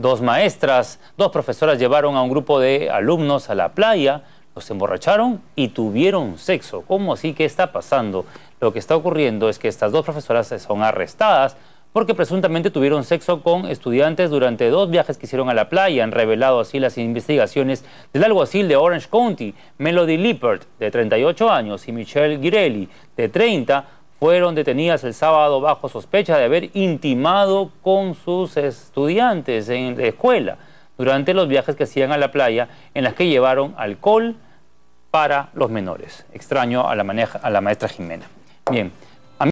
Dos maestras, dos profesoras llevaron a un grupo de alumnos a la playa, los emborracharon y tuvieron sexo. ¿Cómo así? ¿Qué está pasando? Lo que está ocurriendo es que estas dos profesoras son arrestadas porque presuntamente tuvieron sexo con estudiantes durante dos viajes que hicieron a la playa. Han revelado así las investigaciones del alguacil de Orange County, Melody Lippert, de 38 años, y Michelle Girelli, de 30, fueron detenidas el sábado bajo sospecha de haber intimado con sus estudiantes en la escuela durante los viajes que hacían a la playa en las que llevaron alcohol para los menores. Extraño a la, a la maestra Jimena. Bien.